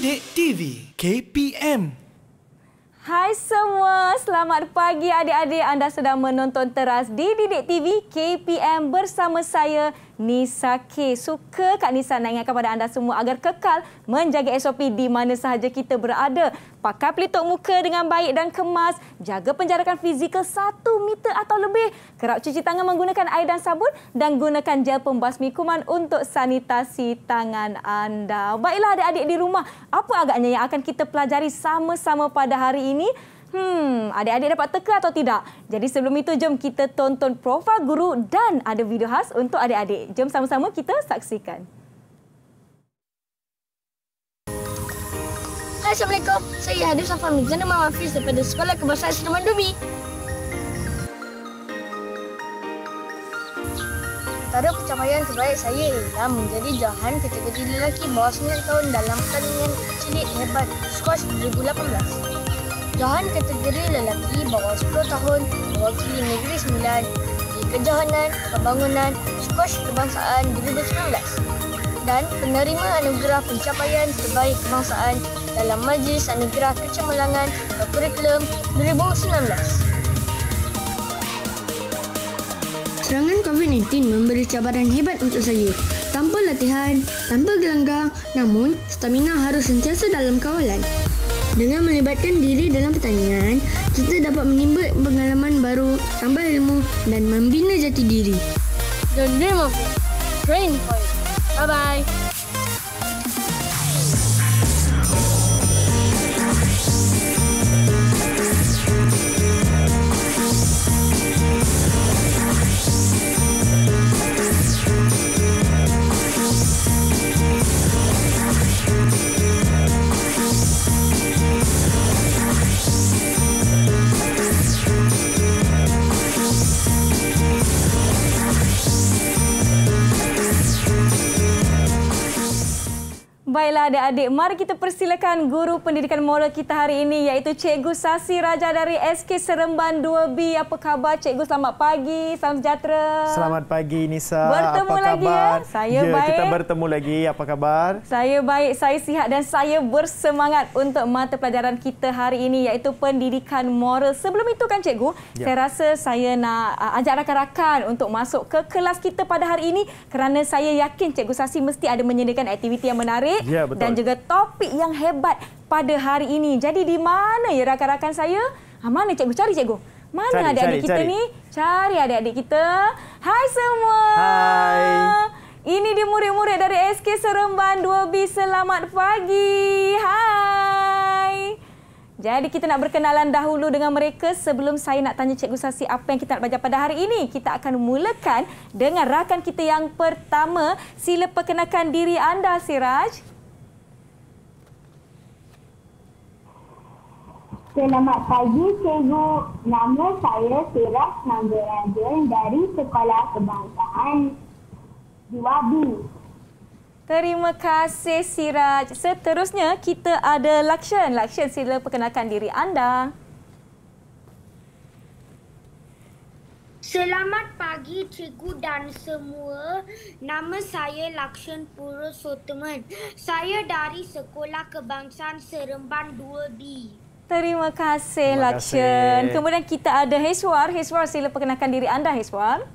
Sidik TV KPM Hai semua, selamat pagi adik-adik. Anda sedang menonton teras di Didik TV KPM bersama saya, Nisa K. Suka Kak Nisa nak ingatkan kepada anda semua agar kekal menjaga SOP di mana sahaja kita berada. Pakai pelitup muka dengan baik dan kemas. Jaga penjarakan fizikal satu meter atau lebih. Kerap cuci tangan menggunakan air dan sabun dan gunakan gel pembasmi kuman untuk sanitasi tangan anda. Baiklah adik-adik di rumah, apa agaknya yang akan kita pelajari sama-sama pada hari ini? Hmm, adik-adik dapat teka atau tidak? Jadi sebelum itu, jom kita tonton profil guru dan ada video khas untuk adik-adik. Jom sama-sama kita saksikan. Assalamualaikum. Saya Hadif Safar Mizana Mawafiz daripada Sekolah Kebasaan Seruman Dumi. Antara pencapaian terbaik saya ialah menjadi Johan ketika jadi lelaki bawah 9 tahun dalam pertandingan cilik hebat Squash 2018 kejohanan kategori lelaki bawah 10 tahun mewakili negeri sembilan di kejohanan pembangunan skuasy kebangsaan 2019 dan penerima anugerah pencapaian terbaik kebangsaan dalam Majlis Anugerah Kecemerlangan Kurikulum 2019. Serangan COVID-19 memberi cabaran hebat untuk saya. Tanpa latihan, tanpa gelanggang, namun stamina harus sentiasa dalam kawalan. Dengan melibatkan diri dalam pertanian, kita dapat menimba pengalaman baru, tambah ilmu dan membina jati diri. The Dream of Train it. Bye-bye. Baiklah adik-adik, mari kita persilakan guru pendidikan moral kita hari ini iaitu Cikgu Sasi Raja dari SK Seremban 2B. Apa khabar Cikgu? Selamat pagi, salam sejahtera. Selamat pagi Nisa. Bertemu apa lagi khabar? ya. Saya ya, baik. Kita bertemu lagi, apa khabar? Saya baik, saya sihat dan saya bersemangat untuk mata pelajaran kita hari ini iaitu pendidikan moral. Sebelum itu kan Cikgu, ya. saya rasa saya nak uh, ajak rakan-rakan untuk masuk ke kelas kita pada hari ini kerana saya yakin Cikgu Sasi mesti ada menyediakan aktiviti yang menarik menarik ya, dan juga topik yang hebat pada hari ini. Jadi di mana ya rakan-rakan saya? Ha, mana cikgu? Cari cikgu. Mana adik-adik kita cari. ni? Cari adik-adik kita. Hai semua. Hai. Ini dia murid-murid dari SK Seremban 2B. Selamat pagi. Hai. Jadi kita nak berkenalan dahulu dengan mereka sebelum saya nak tanya Cikgu Sasi apa yang kita nak belajar pada hari ini. Kita akan mulakan dengan rakan kita yang pertama. Sila perkenalkan diri anda, Siraj. Selamat pagi, Cikgu. Nama saya Siraj Nandarajan dari Sekolah Kebangsaan Diwabi. Terima kasih Siraj. Seterusnya kita ada Lakshan. Lakshan sila perkenalkan diri anda. Selamat pagi cikgu dan semua. Nama saya Lakshan Puro Sotman. Saya dari Sekolah Kebangsaan Seremban 2B. Terima kasih Lakshan. Kemudian kita ada Heswar. Heswar sila perkenalkan diri anda Heswar.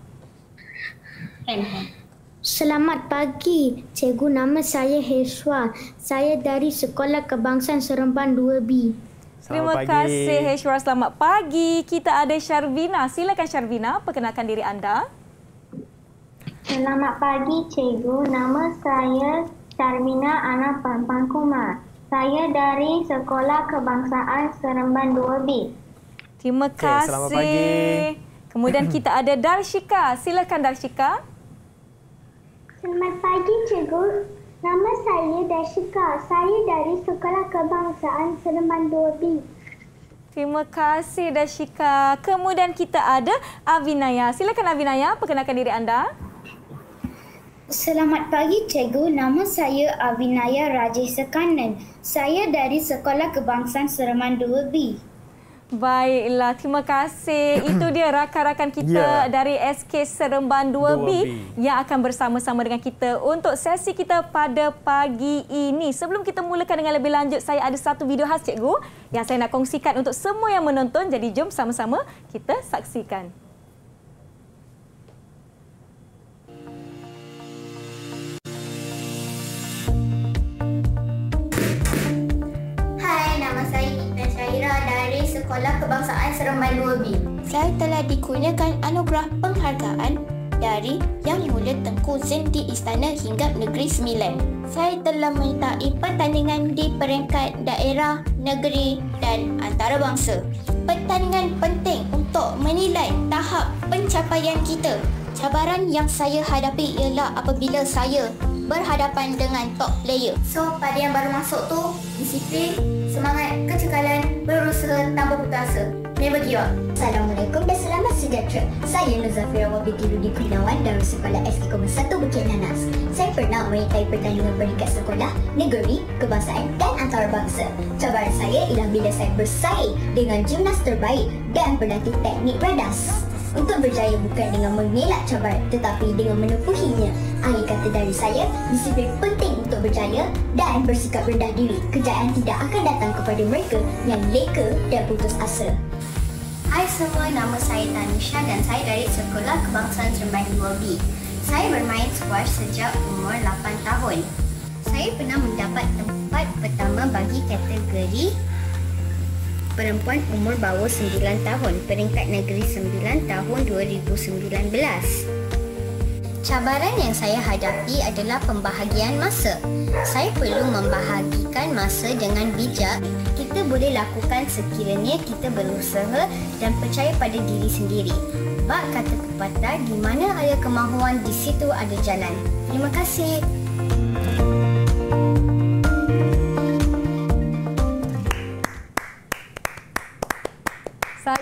Selamat pagi, cikgu. Nama saya Heshwa. Saya dari Sekolah Kebangsaan Seremban 2B. Terima kasih Heshwa. Selamat pagi. Kita ada Sharvina. Silakan Sharvina, perkenalkan diri anda. Selamat pagi, cikgu. Nama saya Sharvina anak Pampangkuma. Saya dari Sekolah Kebangsaan Seremban 2B. Terima kasih. Okay, selamat pagi. Kemudian kita ada Darshika. Silakan Darshika. Selamat pagi, Cikgu. Nama saya Dashika. Saya dari Sekolah Kebangsaan Seremban 2B. Terima kasih, Dashika. Kemudian kita ada Abinaya. Silakan Abinaya, perkenalkan diri anda. Selamat pagi, Cikgu. Nama saya Abinaya Rajesh Kanan. Saya dari Sekolah Kebangsaan Seremban 2B. Baiklah, terima kasih. Itu dia rakan-rakan kita yeah. dari SK Seremban 2B, 2B yang akan bersama-sama dengan kita untuk sesi kita pada pagi ini. Sebelum kita mulakan dengan lebih lanjut, saya ada satu video khas cikgu yang saya nak kongsikan untuk semua yang menonton. Jadi jom sama-sama kita saksikan. Fira dari Sekolah Kebangsaan Seremban 2B. Saya telah dikurniakan anugerah penghargaan dari Yang Mulia Tengku di Istana hingga Negeri Sembilan. Saya telah menyertai pertandingan di peringkat daerah, negeri dan antarabangsa. Pertandingan penting untuk menilai tahap pencapaian kita cabaran yang saya hadapi ialah apabila saya berhadapan dengan top player. So, pada yang baru masuk tu, disiplin, semangat, kecekalan, berusaha tanpa putus asa. Never give up. Assalamualaikum dan selamat sejahtera. Saya Nuzafira Wabidi Rudi Kurniawan dari Sekolah SK 1 Bukit Nanas. Saya pernah menyertai pertandingan peringkat sekolah, negeri, kebangsaan dan antarabangsa. Cabaran saya ialah bila saya bersaing dengan gimnas terbaik dan berlatih teknik redas untuk berjaya bukan dengan mengelak cabaran tetapi dengan menepuhinya. Akhir kata dari saya, disiplin penting untuk berjaya dan bersikap rendah diri. Kejayaan tidak akan datang kepada mereka yang leka dan putus asa. Hai semua, nama saya Tanisha dan saya dari Sekolah Kebangsaan Jerman 2B. Saya bermain squash sejak umur 8 tahun. Saya pernah mendapat tempat pertama bagi kategori perempuan umur bawah 9 tahun peringkat negeri 9 tahun 2019. Cabaran yang saya hadapi adalah pembahagian masa. Saya perlu membahagikan masa dengan bijak. Kita boleh lakukan sekiranya kita berusaha dan percaya pada diri sendiri. Bak kata pepatah, di mana ada kemahuan, di situ ada jalan. Terima kasih.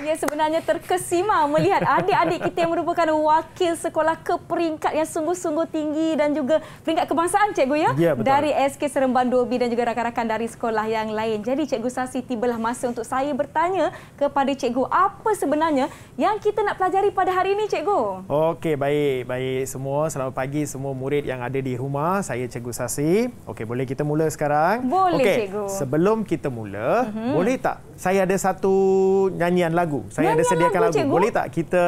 Ya sebenarnya terkesima melihat adik-adik kita yang merupakan wakil sekolah ke peringkat yang sungguh-sungguh tinggi dan juga peringkat kebangsaan cikgu ya, ya dari SK Seremban 2B dan juga rakan-rakan dari sekolah yang lain. Jadi cikgu Sasi tibalah masa untuk saya bertanya kepada cikgu apa sebenarnya yang kita nak pelajari pada hari ini cikgu? Okey baik baik semua selamat pagi semua murid yang ada di rumah saya cikgu Sasi. Okey boleh kita mula sekarang? Boleh okay. cikgu. Sebelum kita mula uh-huh. boleh tak saya ada satu nyanyian lagu. Saya nyanyian ada sediakan lagu. lagu. Boleh tak kita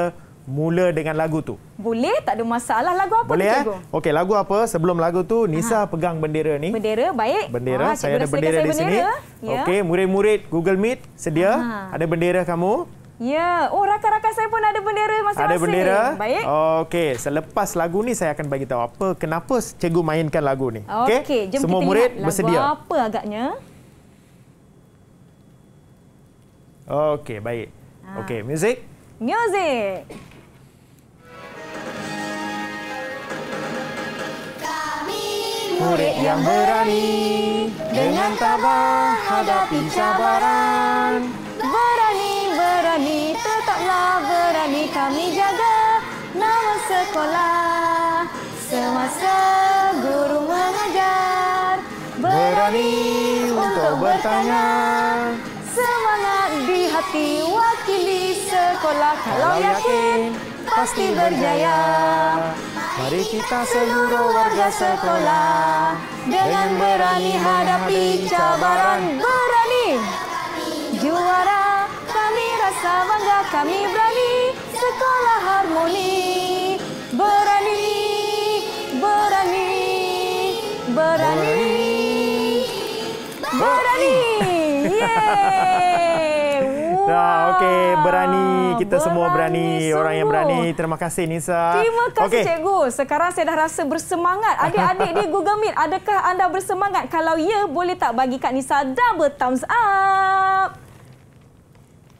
mula dengan lagu tu? Boleh, tak ada masalah. Lagu apa Boleh, tu, eh? cikgu? Eh? Okey, lagu apa? Sebelum lagu tu, Nisa Aha. pegang bendera ni. Bendera, baik. Bendera, ha, saya ada bendera saya di sini. Ya. Okey, murid-murid Google Meet sedia. Ha. Ada bendera kamu? Ya. Oh, rakan-rakan saya pun ada bendera masing-masing. Ada bendera? Baik. Okey, selepas lagu ni saya akan bagi tahu apa kenapa cikgu mainkan lagu ni. Okey, okay. jom Semua kita murid lihat bersedia. apa agaknya. Okey, baik. Ha. Okey, music. Music. Kami murid yang berani dengan tabah hadapi cabaran. Berani, berani, tetaplah berani kami jaga nama sekolah semasa guru mengajar. Berani untuk bertanya. Beri hati wakili sekolah Kalau yakin pasti berjaya Mari kita seluruh warga sekolah Dengan berani hadapi cabaran Berani Juara kami rasa bangga Kami berani sekolah harmoni Berani Berani Berani Berani, berani. Yeay Alhamdulillah. Ya, wow. Okey, berani. Kita berani semua berani. Sungguh. Orang yang berani. Terima kasih, Nisa. Terima kasih, okay. Cikgu. Sekarang saya dah rasa bersemangat. Adik-adik di Google Meet, adakah anda bersemangat? Kalau ya, boleh tak bagi Kak Nisa double thumbs up?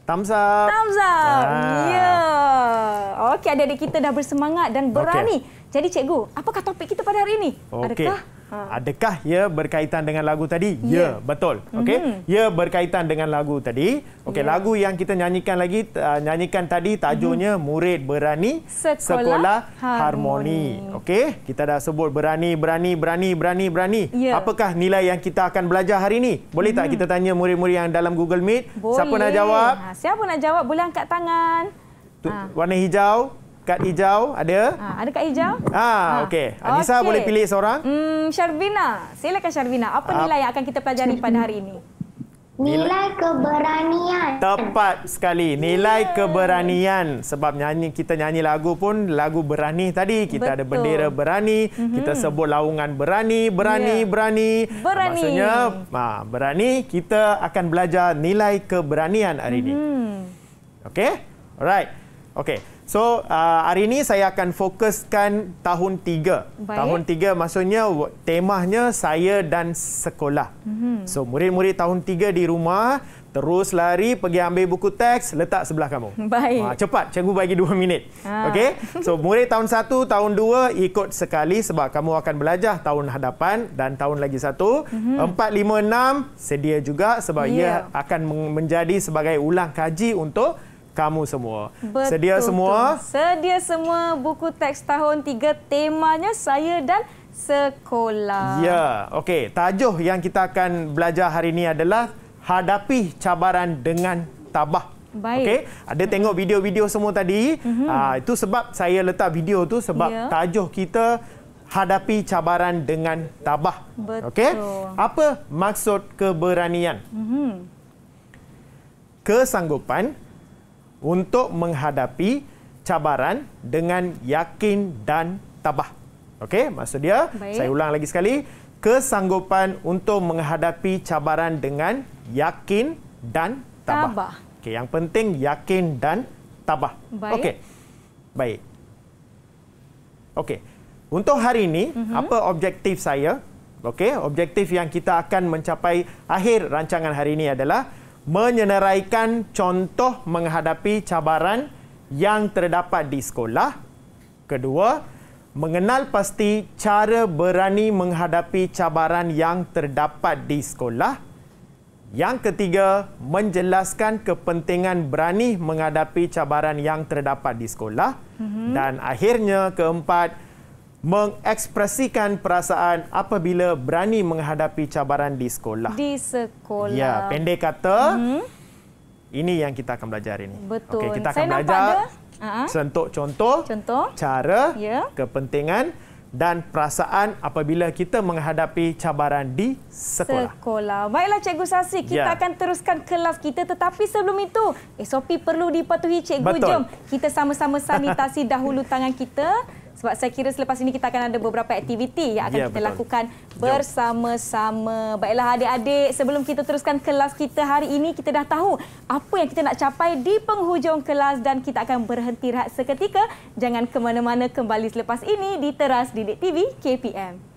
Thumbs up. Thumbs up. Ah. Ya. Yeah. Okey, adik-adik kita dah bersemangat dan berani. Okay. Jadi, Cikgu, apakah topik kita pada hari ini? Okay. Adakah... Ha. Adakah ia berkaitan dengan lagu tadi? Ya, ya betul. Mhm. Okey. Mm-hmm. Ia berkaitan dengan lagu tadi. Okey, ya. lagu yang kita nyanyikan lagi uh, nyanyikan tadi tajuknya mm-hmm. Murid Berani Sekolah, Sekolah Harmoni. Harmoni. Okey, kita dah sebut berani, berani, berani, berani, berani. Ya. Apakah nilai yang kita akan belajar hari ini? Boleh mm-hmm. tak mhm. kita tanya murid-murid yang dalam Google Meet? Boleh. Siapa nak jawab? Ha, siapa nak jawab boleh angkat tangan. Tu, ha. Warna hijau. Kad hijau ada? Ha, ada kad hijau? Ah, ha, ha. okey. Anissa okay. boleh pilih seorang? Hmm, Sharvina. Silakan Sharvina. Apa ah. nilai yang akan kita pelajari pada hari ini? Nilai keberanian. Tepat sekali. Nilai yeah. keberanian. Sebab nyanyi kita nyanyi lagu pun lagu berani tadi. Kita Betul. ada bendera berani. Mm -hmm. Kita sebut laungan berani, berani, yeah. berani. berani. Maksudnya ha, berani. Kita akan belajar nilai keberanian hari mm -hmm. ini. Mhm. Okey? Alright. Okey. So uh, hari ini saya akan fokuskan tahun tiga. Baik. Tahun tiga maksudnya temanya saya dan sekolah. Mm-hmm. So murid-murid tahun tiga di rumah terus lari pergi ambil buku teks letak sebelah kamu. Baik. Ha, cepat, cikgu bagi dua minit. Ha. Okey. So murid tahun satu, tahun dua ikut sekali sebab kamu akan belajar tahun hadapan dan tahun lagi satu. Mm-hmm. Empat, lima, enam sedia juga sebab yeah. ia akan menjadi sebagai ulang kaji untuk kamu semua. Betul. Sedia semua? Sedia semua buku teks tahun tiga, temanya saya dan sekolah. Ya, okey. Tajuh yang kita akan belajar hari ini adalah hadapi cabaran dengan tabah. Baik. Okay? Ada mm-hmm. tengok video-video semua tadi. Mm-hmm. Uh, itu sebab saya letak video tu sebab yeah. tajuk kita hadapi cabaran dengan tabah. Betul. Okay? Apa maksud keberanian? Mm-hmm. Kesanggupan untuk menghadapi cabaran dengan yakin dan tabah. Okey, maksud dia, Baik. saya ulang lagi sekali, kesanggupan untuk menghadapi cabaran dengan yakin dan tabah. tabah. Okey, yang penting yakin dan tabah. Okey. Baik. Okey. Untuk hari ini, uh-huh. apa objektif saya? Okey, objektif yang kita akan mencapai akhir rancangan hari ini adalah menyenaraikan contoh menghadapi cabaran yang terdapat di sekolah. Kedua, mengenal pasti cara berani menghadapi cabaran yang terdapat di sekolah. Yang ketiga, menjelaskan kepentingan berani menghadapi cabaran yang terdapat di sekolah. Mm-hmm. Dan akhirnya keempat, mengekspresikan perasaan apabila berani menghadapi cabaran di sekolah. Di sekolah. Ya, pendek kata, hmm. ini yang kita akan belajar ini. Betul. Okay, kita akan Saya belajar sentuh contoh, contoh, cara, ya. kepentingan dan perasaan apabila kita menghadapi cabaran di sekolah. Sekolah. Baiklah Cikgu Sasi, kita ya. akan teruskan kelas kita tetapi sebelum itu, SOP perlu dipatuhi Cikgu. Betul. Jom kita sama-sama sanitasi dahulu tangan kita sebab saya kira selepas ini kita akan ada beberapa aktiviti yang akan ya, kita betul. lakukan bersama-sama. Baiklah adik-adik, sebelum kita teruskan kelas kita hari ini, kita dah tahu apa yang kita nak capai di penghujung kelas dan kita akan berhenti rehat seketika. Jangan ke mana-mana kembali selepas ini di Teras Didik TV KPM.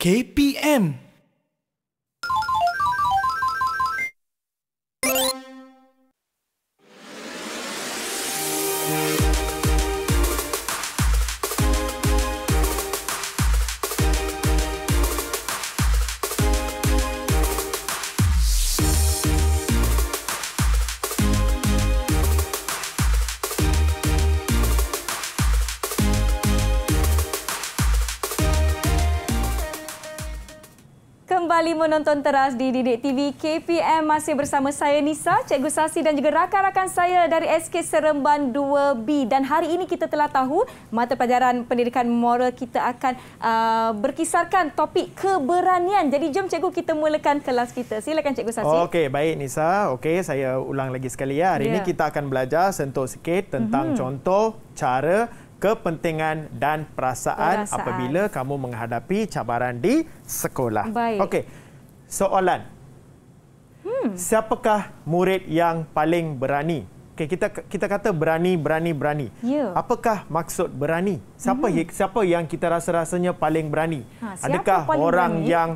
KPM. penonton teras di Didik TV KPM masih bersama saya Nisa, Cikgu Sasi dan juga rakan-rakan saya dari SK Seremban 2B dan hari ini kita telah tahu mata pelajaran pendidikan moral kita akan uh, berkisarkan topik keberanian. Jadi jom cikgu kita mulakan kelas kita. Silakan Cikgu Sasi. Okey, baik Nisa. Okey, saya ulang lagi sekali ya. Hari yeah. ini ya. kita akan belajar sentuh sikit tentang mm-hmm. contoh cara kepentingan dan perasaan, perasaan apabila kamu menghadapi cabaran di sekolah. Okey soalan. Hmm. Siapakah murid yang paling berani? Okay, kita kita kata berani, berani, berani. Yeah. Apakah maksud berani? Siapa mm-hmm. siapa yang kita rasa-rasanya paling berani? Ha, Adakah paling orang berani? yang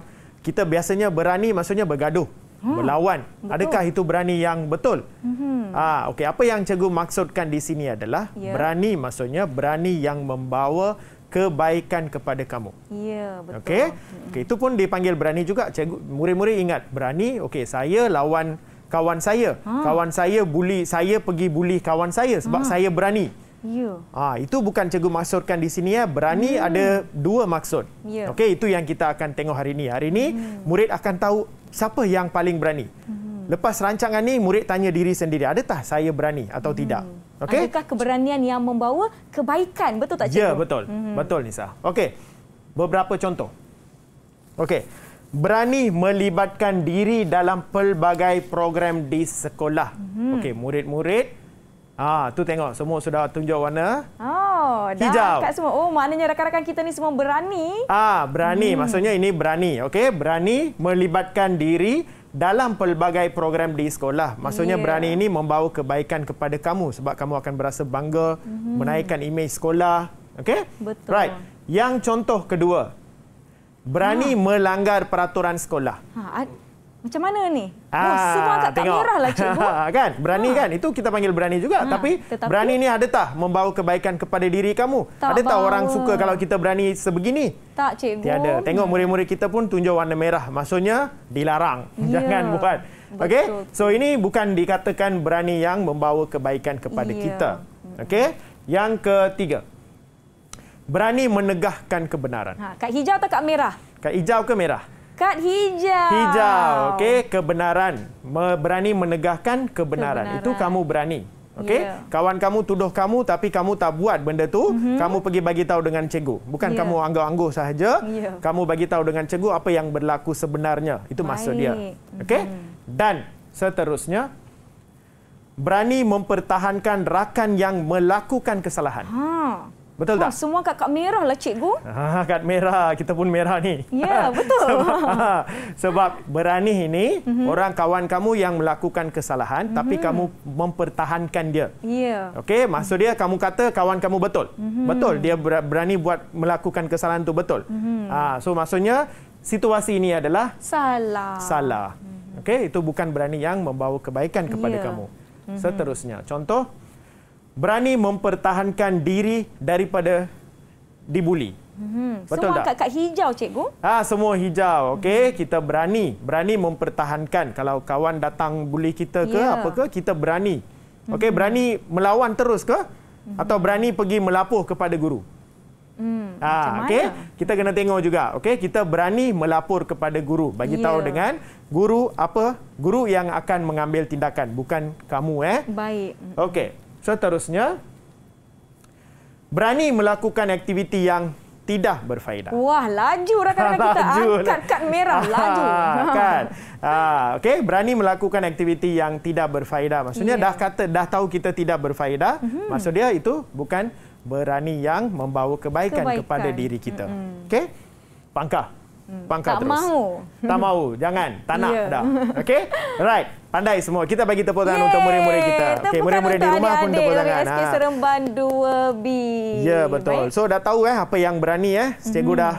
kita biasanya berani maksudnya bergaduh, ha, berlawan. Betul. Adakah itu berani yang betul? Mm-hmm. Ha, okay. Apa yang cikgu maksudkan di sini adalah yeah. berani maksudnya berani yang membawa kebaikan kepada kamu. Ya, betul. Okey. Okay, itu pun dipanggil berani juga. Cikgu murid-murid ingat, berani. Okey, saya lawan kawan saya. Ha. Kawan saya buli, saya pergi buli kawan saya sebab ha. saya berani. Ya. Ah, itu bukan cikgu maksudkan di sini ya. Berani hmm. ada dua maksud. Ya. Okey, itu yang kita akan tengok hari ini. Hari ini hmm. murid akan tahu siapa yang paling berani. Hmm. Lepas rancangan ini, murid tanya diri sendiri, adakah saya berani atau hmm. tidak? Okay? Adakah keberanian yang membawa kebaikan? Betul tak cikgu? Ya, betul. Hmm. Betul Nisa. Okey. Beberapa contoh. Okey. Berani melibatkan diri dalam pelbagai program di sekolah. Hmm. Okey, murid-murid Ah, tu tengok semua sudah tunjuk warna. Oh, hijau. kat semua. Oh, maknanya rakan-rakan kita ni semua berani. Ah, berani. Hmm. Maksudnya ini berani. Okey, berani melibatkan diri dalam pelbagai program di sekolah. Maksudnya yeah. berani ini membawa kebaikan kepada kamu sebab kamu akan berasa bangga mm-hmm. menaikkan imej sekolah. Okey? Betul. Right. Yang contoh kedua. Berani ha. melanggar peraturan sekolah. Ha, macam mana ni? Ah, oh, semua tak, tak merah lah cikgu. kan? Berani ha. kan? Itu kita panggil berani juga. Ha. Tapi Tetapi, berani ni ada tak membawa kebaikan kepada diri kamu? Tak ada tak orang suka kalau kita berani sebegini? Tak cikgu. Tiada. Tengok hmm. murid-murid kita pun tunjuk warna merah. Maksudnya dilarang. Ya. Jangan buat. Okay? So ini bukan dikatakan berani yang membawa kebaikan kepada ya. kita. Okay? Yang ketiga. Berani menegahkan kebenaran. Ha. Kat hijau atau kat merah? Kat hijau ke merah? Kad hijau. Hijau. Okey, kebenaran. Berani menegahkan kebenaran. kebenaran. Itu kamu berani. Okey. Yeah. Kawan kamu tuduh kamu tapi kamu tak buat benda tu, mm-hmm. kamu pergi bagi tahu dengan cikgu. Bukan yeah. kamu anggau-anggau saja. Yeah. Kamu bagi tahu dengan cikgu apa yang berlaku sebenarnya. Itu maksud dia. Okey. Mm-hmm. Dan seterusnya berani mempertahankan rakan yang melakukan kesalahan. Ha. Betul oh, tak? Semua kad kad merah lah cikgu. Ha, ah, kad merah. Kita pun merah ni. Ya, betul. sebab, sebab berani ini mm-hmm. orang kawan kamu yang melakukan kesalahan mm-hmm. tapi kamu mempertahankan dia. Ya. Yeah. Okey, maksud dia kamu kata kawan kamu betul. Mm-hmm. Betul, dia berani buat melakukan kesalahan tu betul. Mm-hmm. Ha, so maksudnya situasi ini adalah salah. Salah. Mm-hmm. Okey, itu bukan berani yang membawa kebaikan kepada yeah. kamu. Mm-hmm. Seterusnya, contoh berani mempertahankan diri daripada dibuli. Hmm. Betul semua tak? Semua kat hijau cikgu. Ah ha, semua hijau. Okey, hmm. kita berani, berani mempertahankan kalau kawan datang buli kita ke yeah. apa ke, kita berani. Okey, hmm. berani melawan terus ke hmm. atau berani pergi melapuh kepada guru? Hmm. Ah ha, okey, kita kena tengok juga. Okey, kita berani melapor kepada guru. Bagi yeah. tahu ya. dengan guru apa? Guru yang akan mengambil tindakan, bukan kamu eh. Baik. Okey seterusnya berani melakukan aktiviti yang tidak berfaedah. Wah, laju rakan-rakan kita. Laju. Lah. Angkat kad merah, laju. Ah, kan? Ah, Okey, berani melakukan aktiviti yang tidak berfaedah. Maksudnya yeah. dah kata, dah tahu kita tidak berfaedah. Mm -hmm. Maksud dia itu bukan berani yang membawa kebaikan, kebaikan. kepada diri kita. Mm -hmm. Okey? Pangkah. Hmm. pangkal tak terus. Tak mau. Tak mau. Jangan. Tak nak yeah. dah. Okey? Right. Pandai semua. Kita bagi tepuk tangan Yeay. untuk murid-murid kita. okay, murid-murid di rumah pun tepuk tangan. Tepuk tangan. Ah. Ha. Seremban 2B. Ya, yeah, betul. Baik. So dah tahu eh apa yang berani eh. Cikgu mm-hmm. dah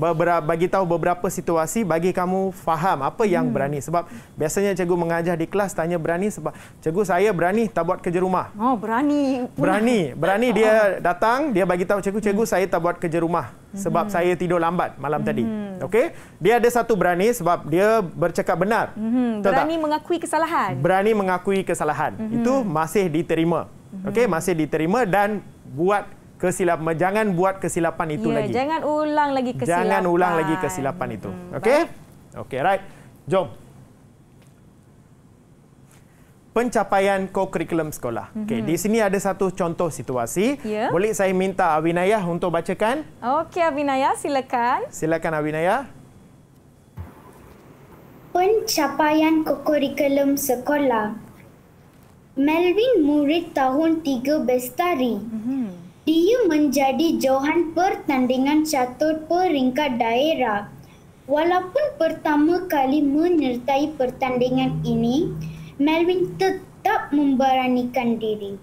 beberapa bagi tahu beberapa situasi bagi kamu faham apa yang hmm. berani sebab biasanya cikgu mengajar di kelas tanya berani sebab cikgu saya berani tak buat kerja rumah. Oh berani. Berani, berani dia oh. datang dia bagi tahu cikgu cikgu hmm. saya tak buat kerja rumah sebab hmm. saya tidur lambat malam hmm. tadi. Okey? Dia ada satu berani sebab dia bercakap benar. Hmm. Berani tak? mengakui kesalahan. Berani mengakui kesalahan. Hmm. Itu masih diterima. Okey, hmm. masih diterima dan buat kesilapan jangan buat kesilapan itu ya, lagi. jangan ulang lagi kesilapan. Jangan ulang lagi kesilapan itu. Hmm, Okey? Okey, right. Jom. Pencapaian kokurikulum sekolah. Mm -hmm. Okey, mhm. di sini ada satu contoh situasi. Yeah. Boleh saya minta Abinayah untuk bacakan? Okey, Abinayah, silakan. Silakan Abinayah. Pencapaian kokurikulum sekolah. Melvin murid tahun 3 bestari. Mm -hmm. BU menjadi jauhan pertandingan catur peringkat daerah. Walaupun pertama kali menyertai pertandingan ini, Melvin tetap memberanikan diri.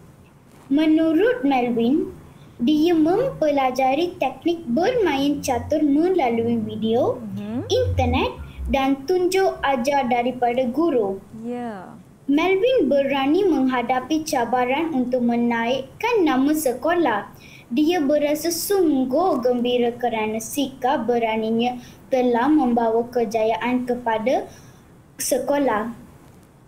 Menurut Melvin, dia mempelajari teknik bermain catur melalui video, mm-hmm. internet dan tunjuk ajar daripada guru. Yeah. Melvin berani menghadapi cabaran untuk menaikkan nama sekolah. Dia berasa sungguh gembira kerana sikap beraninya telah membawa kejayaan kepada sekolah.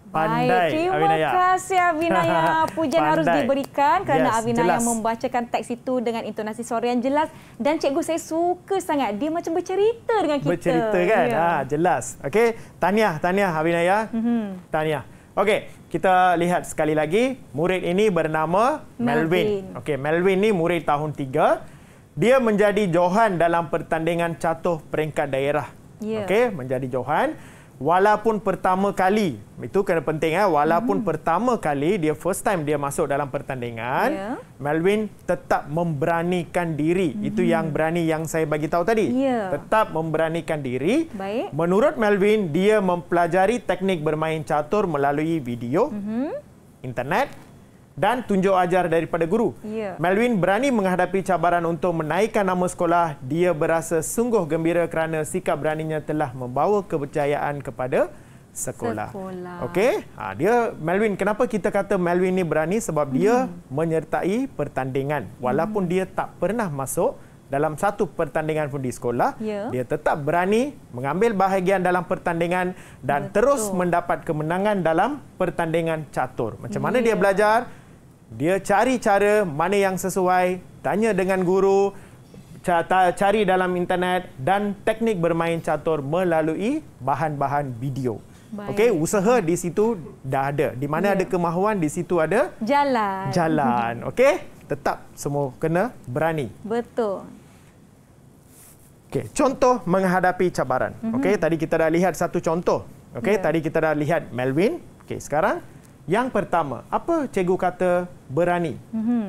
Pandai, Baik, terima Abinaya. kasih Abinaya. Pujian Pandai. harus diberikan kerana yes, Abinaya jelas. membacakan teks itu dengan intonasi suara yang jelas. Dan cikgu saya suka sangat. Dia macam bercerita dengan kita. Bercerita kan? Yeah. Ya. Ha, jelas. Okay, tahniah, tahniah Abinaya. Mm-hmm. Tahniah. Okey, kita lihat sekali lagi. Murid ini bernama Melvin. Melvin. Okey, Melvin ni murid tahun 3. Dia menjadi Johan dalam pertandingan catur peringkat daerah. Yeah. Okey, menjadi Johan walaupun pertama kali itu kena penting eh walaupun hmm. pertama kali dia first time dia masuk dalam pertandingan yeah. Melvin tetap memberanikan diri hmm. itu yang hmm. berani yang saya bagi tahu tadi yeah. tetap memberanikan diri baik menurut Melvin dia mempelajari teknik bermain catur melalui video hmm. internet dan tunjuk ajar daripada guru. Ya. Melvin berani menghadapi cabaran untuk menaikkan nama sekolah. Dia berasa sungguh gembira kerana sikap beraninya telah membawa kepercayaan kepada sekolah. sekolah. Okey? Ha dia Melvin kenapa kita kata Melvin ni berani sebab dia hmm. menyertai pertandingan walaupun hmm. dia tak pernah masuk dalam satu pertandingan pun di sekolah, ya. dia tetap berani mengambil bahagian dalam pertandingan dan Betul. terus mendapat kemenangan dalam pertandingan catur. Macam ya. mana dia ya. belajar? dia cari cara mana yang sesuai, tanya dengan guru, cari dalam internet dan teknik bermain catur melalui bahan-bahan video. Okey, usaha di situ dah ada. Di mana yeah. ada kemahuan, di situ ada jalan. Jalan, okey? Tetap semua kena berani. Betul. Okey, contoh menghadapi cabaran. Mm-hmm. Okey, mhm. tadi kita dah lihat satu contoh. Okey, yeah. tadi kita dah lihat Melvin. Okey, sekarang yang pertama, apa cikgu kata berani? Mm-hmm.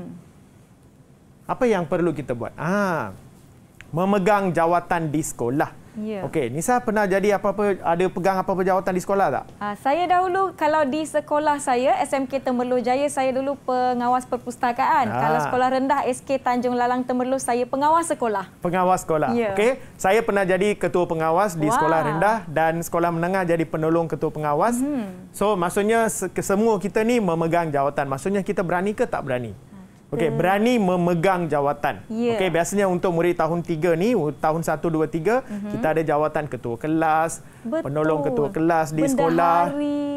Apa yang perlu kita buat? Ah, memegang jawatan di sekolah. Ya. Okey, Nisa pernah jadi apa-apa ada pegang apa-apa jawatan di sekolah tak? Uh, saya dahulu kalau di sekolah saya SMK Temerlu Jaya saya dulu pengawas perpustakaan. Ha. Kalau sekolah rendah SK Tanjung Lalang Temerlu saya pengawas sekolah. Pengawas sekolah. Ya. Okey, saya pernah jadi ketua pengawas di Wah. sekolah rendah dan sekolah menengah jadi penolong ketua pengawas. Hmm. So maksudnya semua kita ni memegang jawatan. Maksudnya kita berani ke tak berani? Okey, hmm. berani memegang jawatan. Yeah. Okey, biasanya untuk murid tahun 3 ni, tahun 1 2 3, mm-hmm. kita ada jawatan ketua kelas, Betul. penolong ketua kelas di bendahari. sekolah,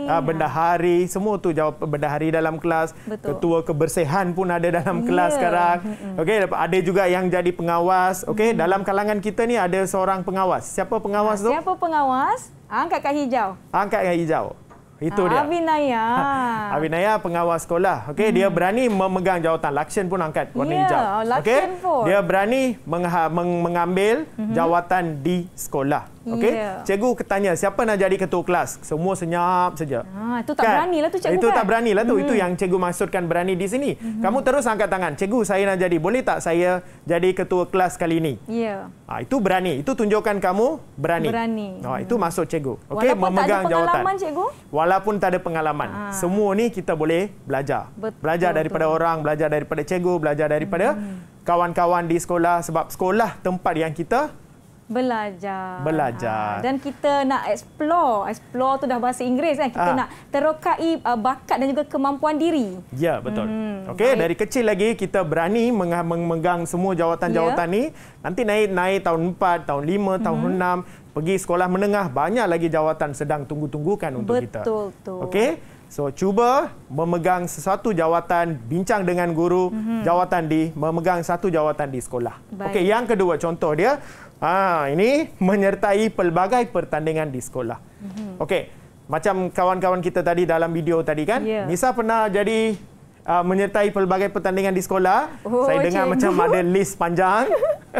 ha. bendahari, semua tu jawab bendahari dalam kelas, Betul. ketua kebersihan pun ada dalam yeah. kelas sekarang. Hmm. Okey, ada juga yang jadi pengawas. Okey, mm-hmm. dalam kalangan kita ni ada seorang pengawas. Siapa pengawas ha, tu? Siapa pengawas? Angkat kaki hijau. Angkat kaki hijau. Itu dia. Abinaya. Abinaya pengawal sekolah. Okey, hmm. dia berani memegang jawatan. Lakshen pun angkat warna yeah, hijau. Okey. Dia berani meng- mengambil mhm. jawatan hmm. di sekolah. Okey. Yeah. Cikgu ketanya siapa nak jadi ketua kelas? Semua senyap saja. Ah, itu tak kan? beranilah tu cikgu. Itu kan? tak beranilah tu. Hmm. Itu yang cikgu maksudkan berani di sini. Hmm. Kamu terus angkat tangan. Cikgu saya nak jadi. Boleh tak saya jadi ketua kelas kali ini? Ya. Yeah. Ah, itu berani. Itu tunjukkan kamu berani. Berani. Oh, itu hmm. maksud cikgu. Okey, memegang tak ada pengalaman, jawatan. Cikgu? Walaupun tak ada pengalaman. Ah. Semua ni kita boleh belajar. Betul, belajar daripada orang, belajar daripada cikgu, belajar daripada hmm. kawan-kawan di sekolah sebab sekolah tempat yang kita belajar belajar ha, dan kita nak explore explore tu dah bahasa Inggeris kan kita ha. nak terokai uh, bakat dan juga kemampuan diri ya betul hmm. okey dari kecil lagi kita berani meng- memegang semua jawatan-jawatan ya. ni nanti naik naik tahun 4 tahun 5 hmm. tahun hmm. 6 pergi sekolah menengah banyak lagi jawatan sedang tunggu-tunggukan untuk betul kita betul tu okey So cuba memegang sesuatu jawatan, bincang dengan guru, mm-hmm. jawatan di memegang satu jawatan di sekolah. Okey, yang kedua contoh dia, Ha, ini menyertai pelbagai pertandingan di sekolah. Mm-hmm. Okey, macam kawan-kawan kita tadi dalam video tadi kan, yeah. Nisa pernah jadi uh, menyertai pelbagai pertandingan di sekolah. Oh, Saya dengar cendu. macam ada list panjang.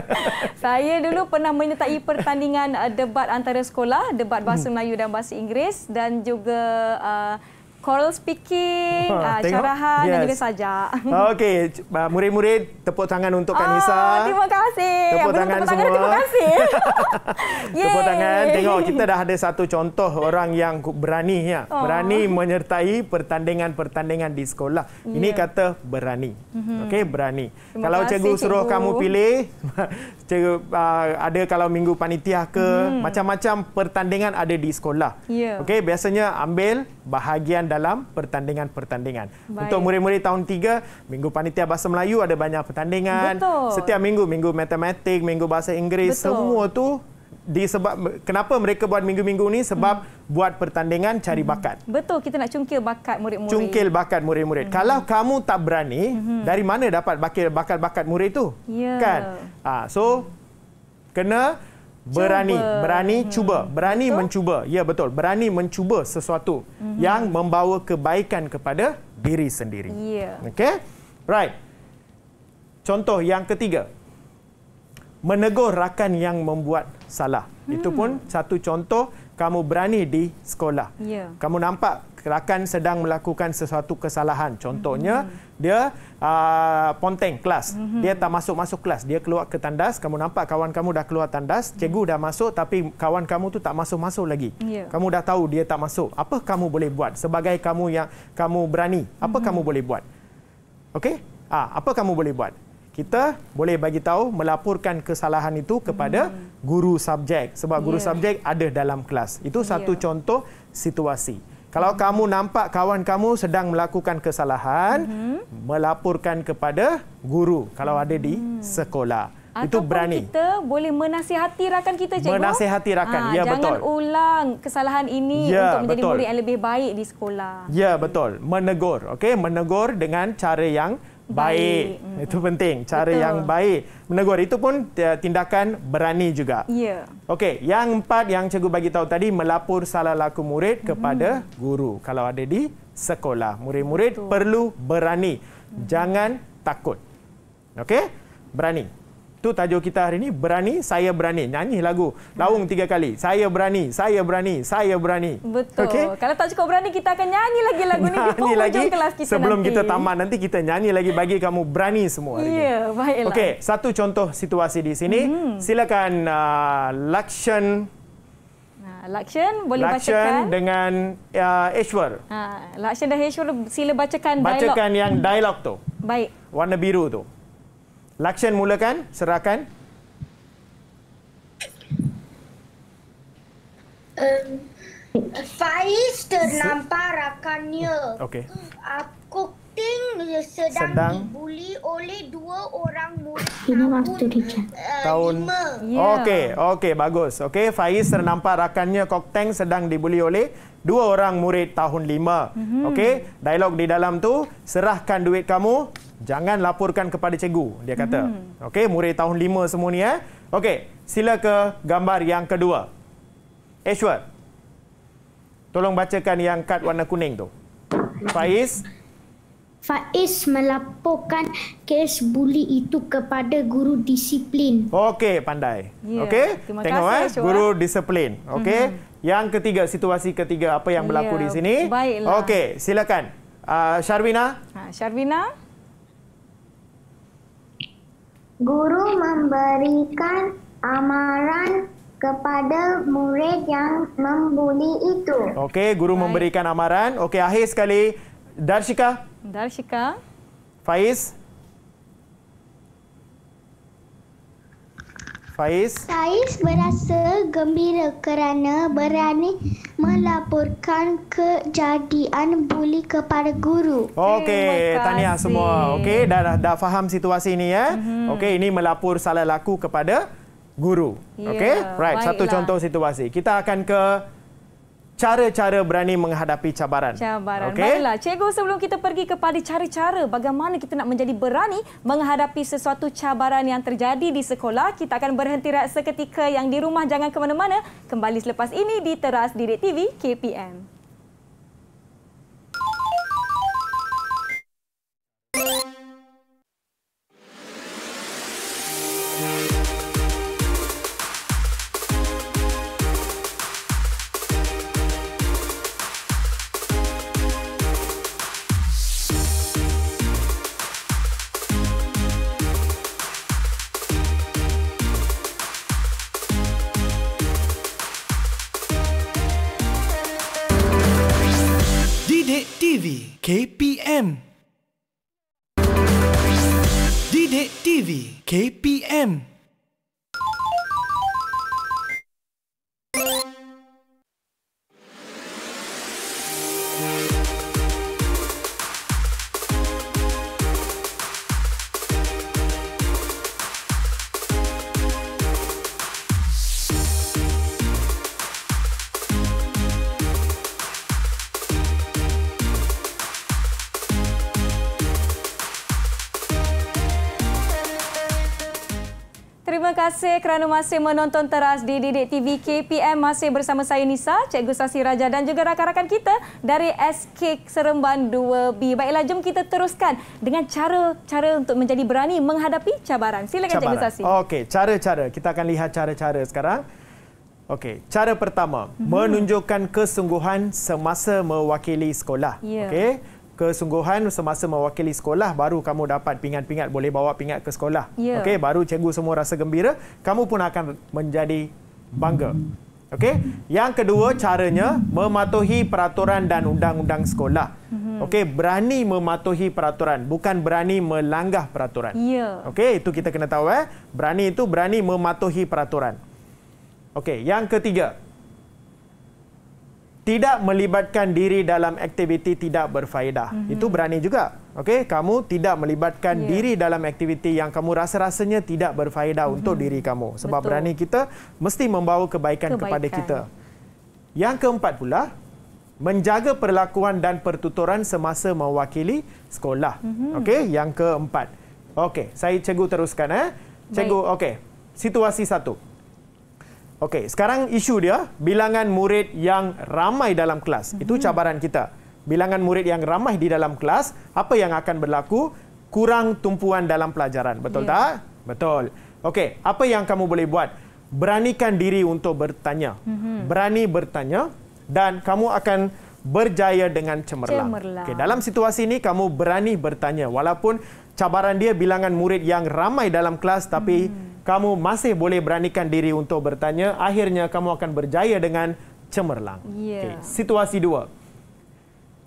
Saya dulu pernah menyertai pertandingan uh, debat antara sekolah, debat bahasa hmm. Melayu dan bahasa Inggeris dan juga uh, Coral speaking, ha, uh, carahan yes. dan juga sajak. Ah, okey, uh, murid-murid tepuk tangan untuk Kak Nisa. Oh, terima kasih. Tepuk Yang tangan belum tepuk tangan, semua. terima kasih. tepuk tangan. Tengok, kita dah ada satu contoh orang yang berani. Ya. Oh. Berani menyertai pertandingan-pertandingan di sekolah. Yeah. Ini kata berani. Mhm. Okey, berani. Terima kalau cikgu, cikgu suruh kamu pilih, cikgu, uh, ada kalau minggu panitia ke, hmm. macam-macam pertandingan ada di sekolah. Yeah. Okey, biasanya ambil bahagian dalam pertandingan-pertandingan. Untuk murid-murid tahun 3, Minggu Panitia Bahasa Melayu ada banyak pertandingan. Betul. Setiap minggu, Minggu Matematik, Minggu Bahasa Inggeris, Betul. semua tu disebab kenapa mereka buat minggu-minggu ni sebab hmm. buat pertandingan cari hmm. bakat. Betul, kita nak cungkil bakat murid-murid. Cungkil bakat murid-murid. Hmm. Kalau kamu tak berani, hmm. dari mana dapat bakat-bakat murid tu? Yeah. Kan? Ah, ha, so kena berani cuba. berani hmm. cuba berani betul? mencuba ya betul berani mencuba sesuatu hmm. yang membawa kebaikan kepada diri sendiri yeah. okey right contoh yang ketiga menegur rakan yang membuat salah hmm. itu pun satu contoh kamu berani di sekolah yeah. kamu nampak rakan sedang melakukan sesuatu kesalahan. Contohnya mm-hmm. dia uh, ponteng kelas. Mm-hmm. Dia tak masuk-masuk kelas. Dia keluar ke tandas. Kamu nampak kawan kamu dah keluar tandas. Hmm. Cikgu dah masuk tapi kawan kamu tu tak masuk-masuk lagi. Yeah. Kamu dah tahu dia tak masuk. Apa kamu boleh buat sebagai kamu yang kamu berani? Apa mm-hmm. kamu boleh buat? Okey? Ah, apa kamu boleh buat? Kita boleh bagi tahu melaporkan kesalahan itu kepada hmm. guru subjek sebab guru yeah. subjek ada dalam kelas. Itu satu yeah. contoh situasi. Kalau kamu nampak kawan kamu sedang melakukan kesalahan, mm-hmm. melaporkan kepada guru kalau ada di mm-hmm. sekolah. Ataupun itu berani. kita boleh menasihati rakan kita, cikgu. Menasihati rakan, ha, ya jangan betul. Jangan ulang kesalahan ini ya, untuk menjadi betul. murid yang lebih baik di sekolah. Ya, betul. Menegur, okey? Menegur dengan cara yang baik. baik. Hmm. Itu penting. Cara Betul. yang baik menegur itu pun tindakan berani juga. Ya. Yeah. Okey, yang empat yang cikgu bagi tahu tadi melapor salah laku murid hmm. kepada mm-hmm. guru kalau ada di sekolah. Murid-murid perlu berani. mm Jangan takut. Okey? Berani. Tu tajuk kita hari ini berani saya berani nyanyi lagu laung tiga kali saya berani saya berani saya berani betul okay? kalau tak cukup berani kita akan nyanyi lagi lagu ni nyanyi di lagi kelas kita sebelum nanti. kita tamat nanti kita nyanyi lagi bagi kamu berani semua hari yeah, ni ya, baiklah okey satu contoh situasi di sini mm-hmm. silakan uh, Lakshan Lakshan boleh Lakshan bacakan Lakshan dengan uh, Ashwar ha Lakshan dan Ashwar sila bacakan, bacakan dialog bacakan yang dialog tu baik warna biru tu Lakshan mulakan, serahkan. Um, Faiz ternampak rakannya. Okey. Aku ting sedang, sedang dibuli oleh dua orang murid. Ini waktu dia. Eh, tahun. Yeah. Okey, okey, bagus. Okey, Faiz ternampak rakannya teng sedang dibuli oleh dua orang murid tahun lima. Mm-hmm. Okey, dialog di dalam tu, serahkan duit kamu jangan laporkan kepada cikgu dia kata hmm. okey murid tahun lima semua ni eh okey sila ke gambar yang kedua Ashwar tolong bacakan yang kad warna kuning tu Faiz Faiz melaporkan kes buli itu kepada guru disiplin. Okey, pandai. Yeah. Okey, tengok kasih, eh guru disiplin. Okey. Mm-hmm. Yang ketiga, situasi ketiga apa yang berlaku yeah. di sini? Baiklah. Okey, silakan. Uh, ah, Sharwina? Ha, Sharwina? Guru memberikan amaran kepada murid yang membuli itu. Okey, guru memberikan amaran. Okey, akhir sekali. Darshika. Darshika. Faiz. Faiz? Faiz berasa gembira kerana berani melaporkan kejadian buli kepada guru. Okey, tahniah semua. Okey, dah, dah dah faham situasi ini ya. Mm-hmm. Okey, ini melapor salah laku kepada guru. Yeah. Okey, right. Baiklah. Satu contoh situasi. Kita akan ke cara-cara berani menghadapi cabaran. Cabaran. Okay? Baiklah, cikgu sebelum kita pergi kepada cara-cara bagaimana kita nak menjadi berani menghadapi sesuatu cabaran yang terjadi di sekolah, kita akan berhenti rehat seketika yang di rumah jangan ke mana-mana. Kembali selepas ini di Teras Didik TV KPM. KPM. Didik TV KPM. kasih kerana masih menonton teras di Didik TV KPM. Masih bersama saya Nisa, Cikgu Sasi Raja dan juga rakan-rakan kita dari SK Seremban 2B. Baiklah, jom kita teruskan dengan cara-cara untuk menjadi berani menghadapi cabaran. Silakan cabaran. Cikgu Sasi. Okey, cara-cara. Kita akan lihat cara-cara sekarang. Okey, cara pertama, mm-hmm. menunjukkan kesungguhan semasa mewakili sekolah. Yeah. Okey kesungguhan semasa mewakili sekolah baru kamu dapat pingat-pingat boleh bawa pingat ke sekolah. Yeah. Okey, baru cikgu semua rasa gembira, kamu pun akan menjadi bangga. Okey, yang kedua caranya mematuhi peraturan dan undang-undang sekolah. Mhm. Okey, berani mematuhi peraturan, bukan berani melanggar peraturan. Ya. Yeah. Okey, itu kita kena tahu eh. Berani itu berani mematuhi peraturan. Okey, yang ketiga, tidak melibatkan diri dalam aktiviti tidak berfaedah. Mm -hmm. Itu berani juga. Okey, kamu tidak melibatkan yeah. diri dalam aktiviti yang kamu rasa-rasanya tidak berfaedah mm -hmm. untuk diri kamu. Sebab Betul. berani kita mesti membawa kebaikan, kebaikan kepada kita. Yang keempat pula, menjaga perlakuan dan pertuturan semasa mewakili sekolah. Mm -hmm. Okey, yang keempat. Okey, saya cikgu teruskan eh. Cikgu, okey. Situasi satu. Okey, sekarang isu dia bilangan murid yang ramai dalam kelas. Mm-hmm. Itu mhm. cabaran kita. Bilangan murid yang ramai di dalam kelas, apa yang akan berlaku? Kurang tumpuan dalam pelajaran, betul yeah. tak? Betul. Okey, apa yang kamu boleh buat? Beranikan diri untuk bertanya. Mm-hmm. Berani bertanya dan kamu akan berjaya dengan cemerlang. cemerlang. Okey, dalam situasi ini kamu berani bertanya walaupun cabaran dia bilangan murid yang ramai dalam kelas tapi mm-hmm kamu masih boleh beranikan diri untuk bertanya. Akhirnya kamu akan berjaya dengan cemerlang. Yeah. Okay. Situasi dua.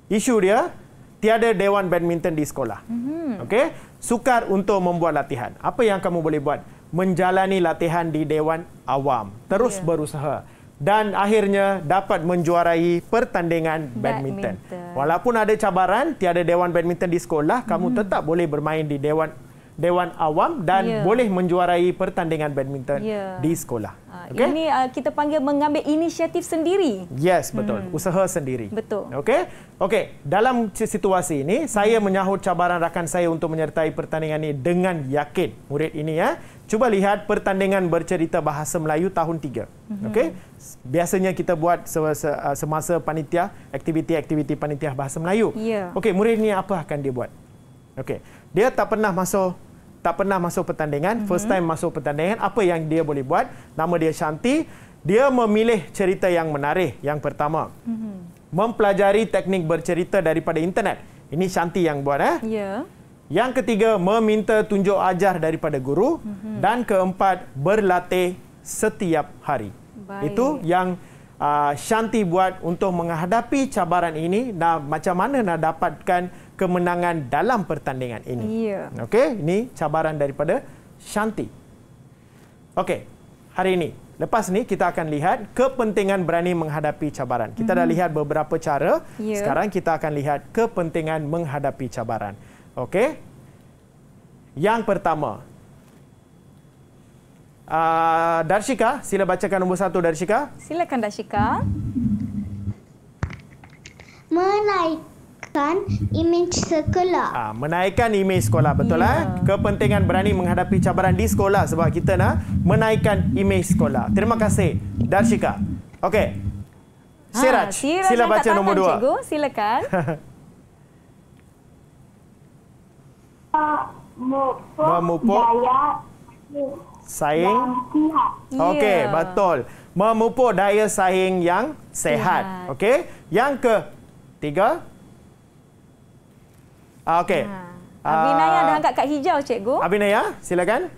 Isu dia tiada dewan badminton di sekolah. Mm-hmm. Okay, sukar untuk membuat latihan. Apa yang kamu boleh buat? Menjalani latihan di dewan awam. Terus yeah. berusaha dan akhirnya dapat menjuarai pertandingan badminton. badminton. Walaupun ada cabaran, tiada dewan badminton di sekolah, mm-hmm. kamu mhm. tetap boleh bermain di dewan Dewan Awam dan yeah. boleh menjuarai pertandingan badminton yeah. di sekolah. Uh, ah, okay? Ini uh, kita panggil mengambil inisiatif sendiri. Yes, betul. Hmm. Usaha sendiri. Betul. Okey. Okey, dalam situasi ini hmm. saya menyahut cabaran rakan saya untuk menyertai pertandingan ini dengan yakin. Murid ini ya. Cuba lihat pertandingan bercerita bahasa Melayu tahun 3. Hmm. Okey. Biasanya kita buat ah, semasa panitia aktiviti-aktiviti panitia bahasa Melayu. Yeah. Okey, murid ini apa akan dia buat? Okey. Dia tak pernah masuk tak pernah masuk pertandingan, mm-hmm. first mhm. time masuk pertandingan, apa yang dia boleh buat? Nama dia Shanti. Dia memilih cerita yang menarik yang pertama. Mm-hmm. Mempelajari teknik bercerita daripada internet. Ini Shanti yang buat eh? Ya. Yeah. Yang ketiga meminta tunjuk ajar daripada guru mm-hmm. dan keempat berlatih setiap hari. Baik. Itu yang uh, Shanti buat untuk menghadapi cabaran ini. Nah, macam mana nak dapatkan kemenangan dalam pertandingan ini. Yeah. Okey, ini cabaran daripada Shanti. Okey, hari ini. Lepas ni kita akan lihat kepentingan berani menghadapi cabaran. Kita mm-hmm. dah mhm. lihat beberapa cara. Yeah. Sekarang kita akan lihat kepentingan menghadapi cabaran. Okey. Yang pertama. Uh, Darshika, sila bacakan nombor satu Darshika. Silakan Darshika. Menaiki menaikkan hmm. imej sekolah. Ha, menaikkan imej sekolah, betul ya. eh? Kepentingan berani menghadapi cabaran di sekolah sebab kita nak menaikkan imej sekolah. Terima kasih, Darshika. Okey. Ah, Siraj, ha, Siraj, sila baca nombor dua. Cikgu, silakan. Memupuk saing. Okey, yeah. betul. Memupuk daya saing yang sehat. Okey. Yang ke tiga. Ah, okey. Ha. Abinaya dah angkat kad hijau, cikgu. Abinaya, silakan.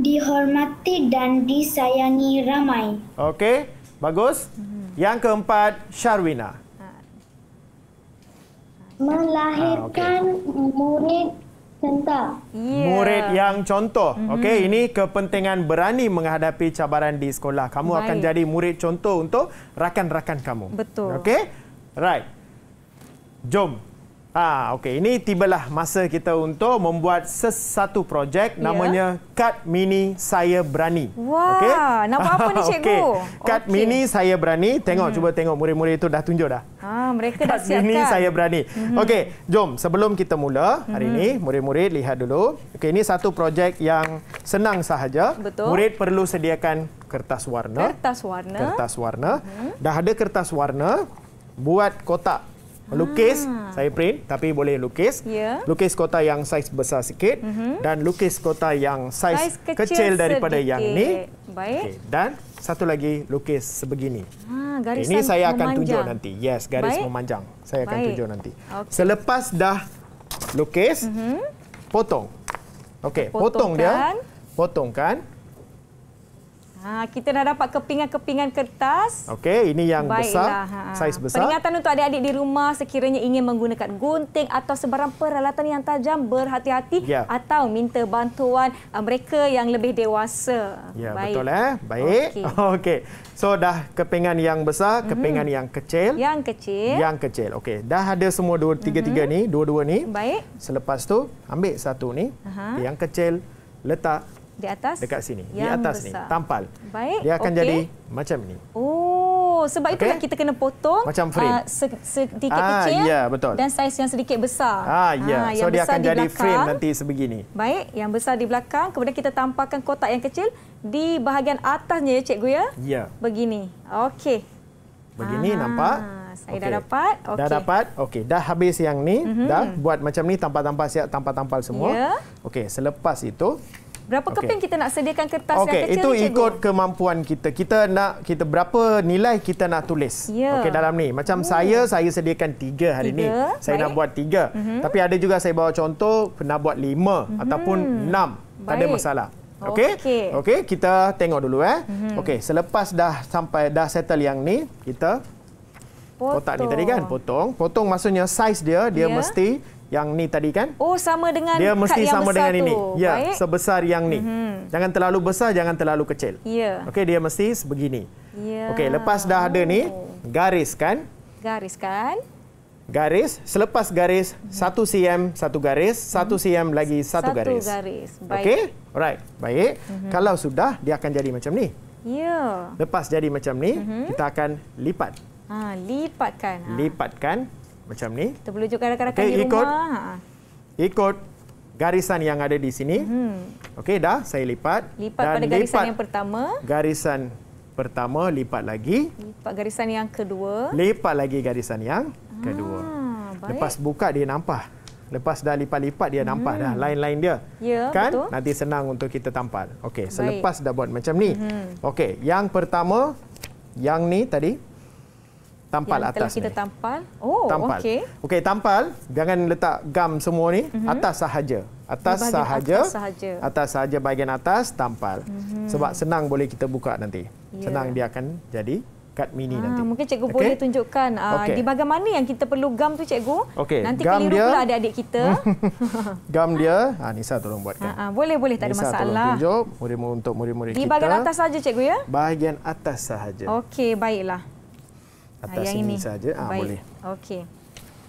Dihormati dan disayangi ramai. Okey, bagus. Mhm. Yang keempat, Sharwina. Ha. Melahirkan ha, ah, okay. murid contoh. Yeah. Murid yang contoh. Mm -hmm. Okey, ini kepentingan berani menghadapi cabaran di sekolah. Kamu Baik. akan jadi murid contoh untuk rakan-rakan kamu. Betul. Okey, right. Jom, Ah, ha, okay. Ini tibalah masa kita untuk membuat sesatu projek yeah. namanya Kad Mini Saya Berani. Wah, okay? nampak apa ni cikgu? Okay. okay. Mini Saya Berani. Tengok, hmm. cuba tengok murid-murid itu dah tunjuk dah. Ah, mereka Kat dah siapkan. Kad Mini Saya Berani. Hmm. Okey, jom. Sebelum kita mula hari hmm. ini, murid-murid lihat dulu. Okey, ini satu projek yang senang sahaja. Betul. Murid perlu sediakan kertas warna. Kertas warna. Kertas warna. Hmm. Dah ada kertas warna, buat kotak melukis, hmm. Ah. saya print tapi boleh lukis. Yeah. Lukis kota yang saiz besar sikit mm -hmm. dan lukis kota yang saiz, kecil, kecil daripada sedikit. yang ni. Okay. Dan satu lagi lukis sebegini. Ha, ah, okay. Ini saya akan memanjang. tunjuk nanti. Yes, garis Baik. memanjang. Saya akan Baik. tunjuk nanti. Okay. Selepas dah lukis, mm -hmm. potong. Okey, potong dia. Potongkan. Ha, kita dah dapat kepingan-kepingan kertas. Okey, ini yang Baiklah. besar, ha, ha. saiz besar. Peringatan untuk adik-adik di rumah sekiranya ingin menggunakan gunting atau sebarang peralatan yang tajam, berhati-hati ya. atau minta bantuan uh, mereka yang lebih dewasa. Ya, Baik. betul. Eh? Baik. Okey. Okay. So, dah kepingan yang besar, mhm. kepingan mm-hmm. yang kecil. Yang kecil. Yang kecil. Okey, dah ada semua dua, tiga-tiga mm-hmm. ni, dua-dua ni. Baik. Selepas tu, ambil satu ni, uh yang kecil, letak di atas? Dekat sini. Yang di atas besar. ni. Tampal. Baik. Dia akan okay. jadi macam ni. Oh, sebab okay. kita kena potong macam frame. Uh, sedikit ah, kecil yeah, betul. dan saiz yang sedikit besar. Ah, yeah. ah, so dia akan di jadi belakang. frame nanti sebegini. Baik, yang besar di belakang. Kemudian kita tampakkan kotak yang kecil di bahagian atasnya ya cikgu ya. Ya. Yeah. Begini. Okey. Begini ah. nampak. Saya okay. dah dapat. Okay. Dah dapat. Okey, dah habis yang ni. Mm -hmm. Dah buat macam ni tampal-tampal siap tampal-tampal semua. Yeah. Okey, selepas itu Berapa okay. keping kita nak sediakan kertas okay. yang kecil? Okey, itu cikgu? ikut kemampuan kita. Kita nak kita berapa nilai kita nak tulis. Yeah. Okey, dalam ni. Macam Ooh. saya oh. saya sediakan tiga hari ni. Saya Baik. nak buat tiga. Mm-hmm. Tapi ada juga saya bawa contoh pernah buat lima mm-hmm. ataupun enam. Tak ada masalah. Okey. Okey, okay, kita tengok dulu eh. Mm-hmm. Okey, selepas dah sampai dah settle yang ni, kita Potong. Kotak ni tadi kan potong. Potong maksudnya saiz dia dia yeah. mesti yang ni tadi kan? Oh, sama dengan dia mesti kad sama dengan tu. ini. Ya, Baik. sebesar yang ni. Mm-hmm. Jangan terlalu besar, jangan terlalu kecil. Ya. Yeah. Okey, dia mesti sebegini. Ya. Yeah. Okey, lepas dah ada ni, oh. gariskan. Gariskan. Garis, selepas garis mhm. satu cm satu garis, mhm. satu cm lagi satu, satu garis. Satu garis. Baik. Okey. Alright. Baik. Mm-hmm. Kalau sudah dia akan jadi macam ni. Ya. Yeah. Lepas jadi macam ni, mm-hmm. kita akan lipat. Ah, lipatkan. Ah. Lipatkan. Ah macam ni. Kita boleh juga rakan-rakan okay, di rumah. Ikut, ha. ikut garisan yang ada di sini. Hmm. Okey dah, saya lipat. Lipat Dan pada garisan lipat yang pertama. Garisan pertama, lipat lagi. Lipat garisan yang kedua. Lipat lagi garisan yang ah, kedua. Baik. Lepas buka dia nampak. Lepas dah lipat-lipat dia hmm. dah line-line dia. Ya, kan? Betul. Nanti senang untuk kita tampal. Okey, selepas dah buat macam ni. Hmm. Okey, yang pertama yang ni tadi tampal yang atas ni. kita tampal. Oh, tampal. okey. Okey, tampal. Jangan letak gam semua ni. Mm-hmm. Atas sahaja. Atas sahaja. Atas sahaja. Atas sahaja bahagian atas, tampal. Mm-hmm. Sebab senang boleh kita buka nanti. Yeah. Senang dia akan jadi kad mini ah, nanti. Mungkin cikgu okay. boleh tunjukkan ah, okay. di bahagian mana yang kita perlu gam tu cikgu. Okay. Nanti gam keliru dia, pula adik-adik kita. gam dia, ha, Nisa tolong buatkan. Ha, ha, boleh, boleh. Tak Nisa ada masalah. Nisa tolong tunjuk murid-murid, untuk murid kita. Di bahagian atas saja cikgu ya? Bahagian atas sahaja. Okey, baiklah. Ah, atas yang sini saja ha, ah, boleh. Okey.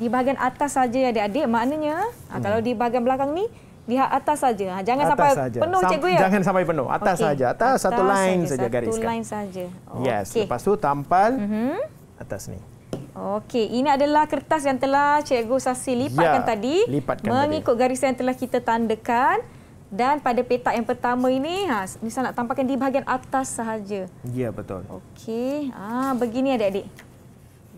Di bahagian atas saja ya adik-adik. Maknanya ah, hmm. kalau di bahagian belakang ni lihat atas saja. jangan atas sampai sahaja. penuh Sam- cikgu ya. Jangan sampai penuh. Atas okay. saja. Atas, atas satu line saja garis. Satu kan? line saja. Okay. Yes. Lepas tu tampal uh-huh. atas ni. Okey, ini adalah kertas yang telah cikgu Sasi lipatkan ya, tadi lipatkan mengikut tadi. garis yang telah kita tandakan dan pada petak yang pertama ini ha ni saya nak tampakkan di bahagian atas sahaja. Ya betul. Okey, ah begini adik-adik.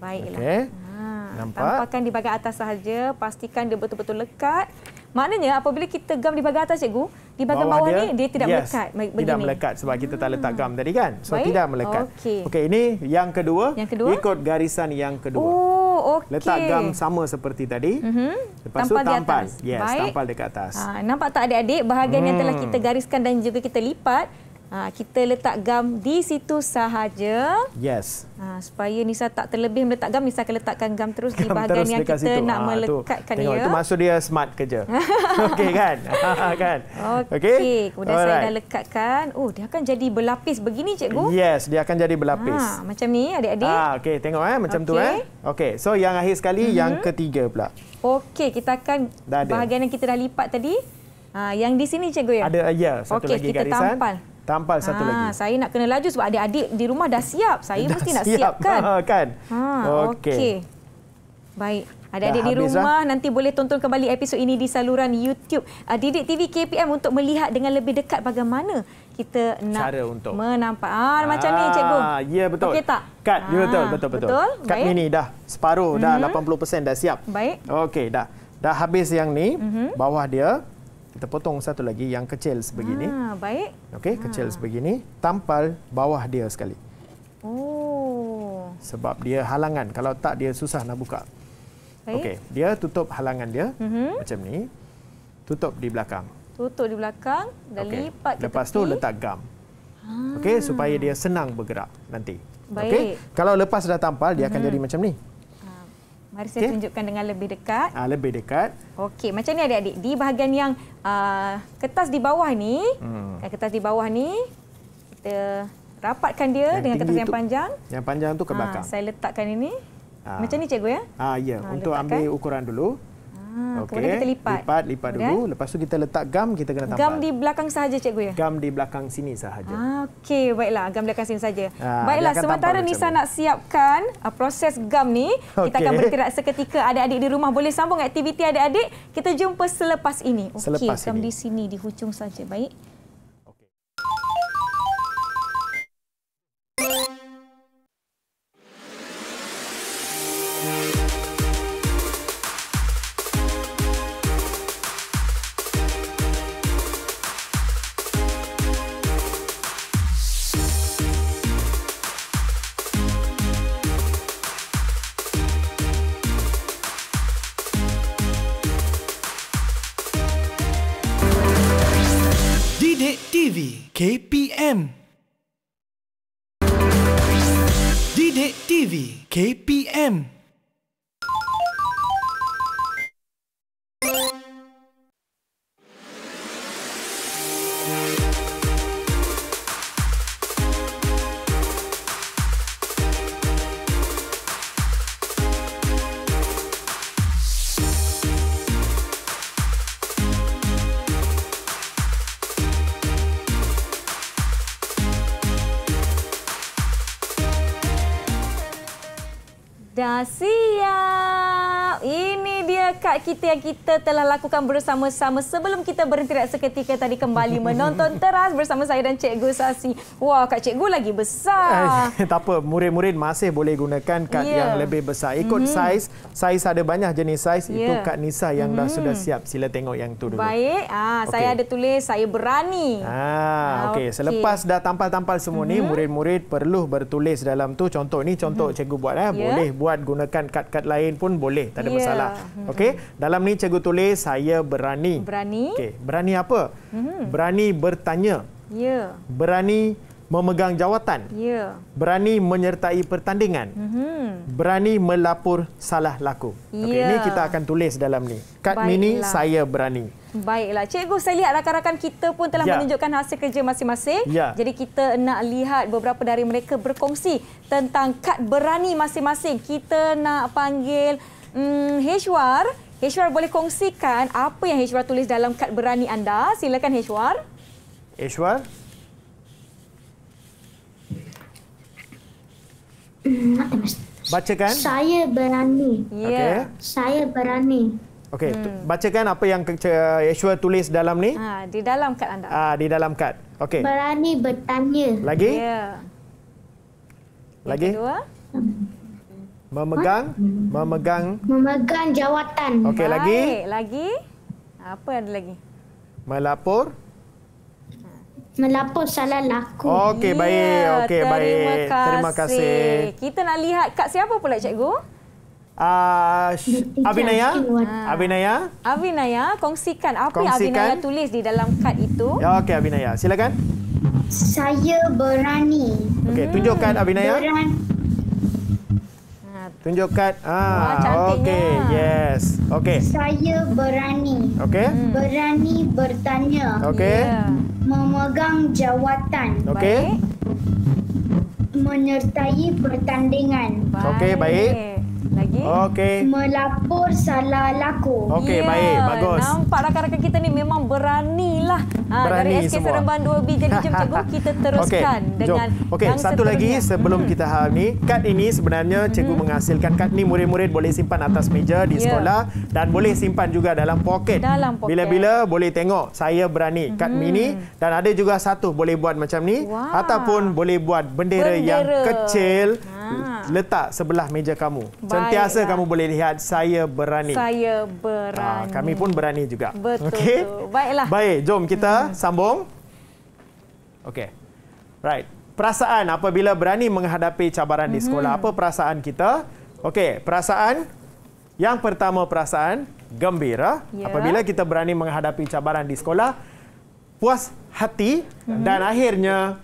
Baiklah. Okay. Ha, Nampak? Tampakkan di bahagian atas sahaja. Pastikan dia betul-betul lekat. Maknanya apabila kita gam di bahagian atas, cikgu, di bahagian bawah, bawah dia, ni dia tidak yes, melekat. Begini. Tidak melekat sebab kita tak letak gam hmm. tadi kan? So Baik. tidak melekat. Okey. Okey, ini yang kedua. Yang kedua. Ikut garisan yang kedua. Oh, okey. Letak gam sama seperti tadi. Mhm. Lepas tampal tu tampal. Yes, Baik. tampal dekat atas. Ha, nampak tak adik-adik bahagian hmm. yang telah hmm. kita gariskan dan juga kita lipat? Ha, kita letak gam di situ sahaja. Yes. Ha, supaya Nisa tak terlebih meletak gam, Nisa akan letakkan gam terus gam di bahagian terus yang kita situ. nak ha, melekatkan tu. Tengok, ya. Itu maksud dia smart kerja. Okey kan? kan? Okey. Okay. Kemudian Alright. saya dah lekatkan. Oh, dia akan jadi berlapis begini, cikgu. Yes, dia akan jadi berlapis. Ha, macam ni, adik-adik. Ha, Okey, tengok eh. macam okay. tu. Eh. Okey, so yang akhir sekali, mm-hmm. yang ketiga pula. Okey, kita akan bahagian yang kita dah lipat tadi. Ha, yang di sini, cikgu ya? Ada, ya. Satu okay, lagi kita garisan. Kita tampal. Tampal satu ha, lagi. Saya nak kena laju sebab adik-adik di rumah dah siap. Saya dah mesti siap. nak siapkan. Ha, kan? Ha, Okey. Okay. Baik. Adik-adik di rumah lah. nanti boleh tonton kembali episod ini di saluran YouTube ah, Didik TV KPM untuk melihat dengan lebih dekat bagaimana kita nak Cara untuk. menampak. Ah, ah, macam ni cikgu. Ya betul. Okey tak? Kad, ah, ya betul. Betul-betul. Kad betul. Betul? dah separuh, dah mm -hmm. 80% dah siap. Baik. Okey dah. Dah habis yang ni, mm -hmm. bawah dia kita potong satu lagi yang kecil sebegini. Ha, baik. Okey, kecil ha. sebegini. Tampal bawah dia sekali. Oh. Sebab dia halangan. Kalau tak, dia susah nak buka. Okey, dia tutup halangan dia uh-huh. macam ni. Tutup di belakang. Tutup di belakang dan okay. lipat ke Lepas tepi. tu letak gam. Okey, ah. supaya dia senang bergerak nanti. Okey. Kalau lepas dah tampal, dia uh-huh. akan mhm. jadi macam ni. Mari saya okay. tunjukkan dengan lebih dekat. Ah lebih dekat. Okey, macam ni adik-adik. Di bahagian yang uh, kertas di bawah ni, hmm. kertas di bawah ni kita rapatkan dia yang dengan kertas itu, yang panjang. Yang panjang tu ke ah, belakang. Ha, saya letakkan ini. Ha. Macam ni cikgu ya? Ah ha, ya, ha, untuk letakkan. ambil ukuran dulu. Ah, okay. Kemudian kita lipat. Lipat, lipat kemudian? dulu. Lepas tu kita letak gam, kita kena tampal. Gam di belakang sahaja, cikgu ya? Gam di belakang sini sahaja. Ah, Okey, baiklah. Gam belakang sini sahaja. Ah, baiklah, sementara Nisa nak siapkan uh, proses gam ni. Okay. Kita akan bergerak seketika. Adik-adik di rumah boleh sambung aktiviti adik-adik. Kita jumpa selepas ini. Okey, gam ini. di sini, di hujung saja. Baik. KPM. kita yang kita telah lakukan bersama-sama sebelum kita berhenti seketika tadi kembali menonton teras bersama saya dan Cikgu Sasi. Wah, kak Cikgu lagi besar. Eh, tak apa, murid-murid masih boleh gunakan kad yeah. yang lebih besar. Ikut mm-hmm. saiz, saiz ada banyak jenis saiz. Yeah. Itu ya. Kak Nisa yang mm-hmm. dah mhm. sudah siap. Sila tengok yang tu dulu. Baik, ah, okay. saya ada tulis saya berani. Ah, ah okay. Selepas dah tampal-tampal semua mm-hmm. ni, mhm. murid-murid perlu bertulis dalam tu. Contoh ni, contoh mm-hmm. Cikgu buat. Eh. Yeah. Boleh buat gunakan kad-kad lain pun boleh. Tak ada yeah. masalah. Mhm. Okay. Dalam ni cikgu tulis saya berani. Berani? Okey, berani apa? Mm-hmm. Berani bertanya. Ya. Yeah. Berani memegang jawatan. Ya. Yeah. Berani menyertai pertandingan. Mm-hmm. Berani melapor salah laku. Okey, yeah. ini kita akan tulis dalam ni. Kad Baiklah. mini saya berani. Baiklah. Cikgu, saya lihat rakan-rakan kita pun telah ya. menunjukkan hasil kerja masing-masing. Ya. Jadi kita nak lihat beberapa dari mereka berkongsi tentang kad berani masing-masing. Kita nak panggil hmm, Heshwar. Hishwar boleh kongsikan apa yang Hishwar tulis dalam kad berani anda. Silakan Hishwar. HR. Hmm, bacakan. Saya berani. Yeah. Okay. Saya berani. Okey, hmm. bacakan apa yang Yeshua tulis dalam ni? Ha, di dalam kad anda. Ah, ha, di dalam kad. Okey. Berani bertanya. Lagi? Ya. Yeah. Lagi? Yang kedua. Hmm. Memegang? Ha? Memegang? Memegang jawatan. Okey, lagi? Lagi? Apa ada lagi? Melapor? Melapor salah laku. Okey, baik. Ya, okey, ya, baik. Kasih. Terima kasih. Kita nak lihat kat siapa pula, cikgu? Uh, Abinaya? Ah. Abinaya? Abinaya, kongsikan apa kongsikan. yang Abinaya tulis di dalam kad itu. Ya, okey, Abinaya. Silakan. Saya berani. Okey, tunjukkan Abinaya. Berani. Tunjuk kad. Ah, Wah, cantiknya. Okay, yes. Okay. Saya berani. Okay. Hmm. Berani bertanya. Okay. Yeah. Memegang jawatan. Okay. Menyertai pertandingan. Baik. Okay, baik. Lagi. Okay. Melapor salah laku. Okay, yeah. baik. Bagus. Nampak rakan-rakan kita ni memang berani lah Berani dari SK semua. Seremban 2B jadi jom cikgu kita teruskan okay. dengan okay. yang satu seterusnya. lagi sebelum hmm. kita hal ni kad ini sebenarnya mhm. cikgu menghasilkan kad ni murid-murid boleh simpan atas meja di yeah. sekolah dan boleh simpan juga dalam poket bila-bila boleh tengok saya berani kad mini mhm. dan ada juga satu boleh buat macam ni wow. ataupun boleh buat bendera, bendera. yang kecil ah. Ah. letak sebelah meja kamu. Baiklah. Sentiasa kamu boleh lihat saya berani. Saya ah, berani. Ha, kami pun berani juga. Betul. Okay? Baiklah. Baik, jom kita hmm. sambung. Okey. Right. Perasaan apabila berani menghadapi cabaran hmm. di sekolah. Hmm. Apa perasaan kita? Okey, perasaan yang pertama perasaan gembira ya. apabila kita berani menghadapi cabaran di sekolah, puas hati hmm. dan akhirnya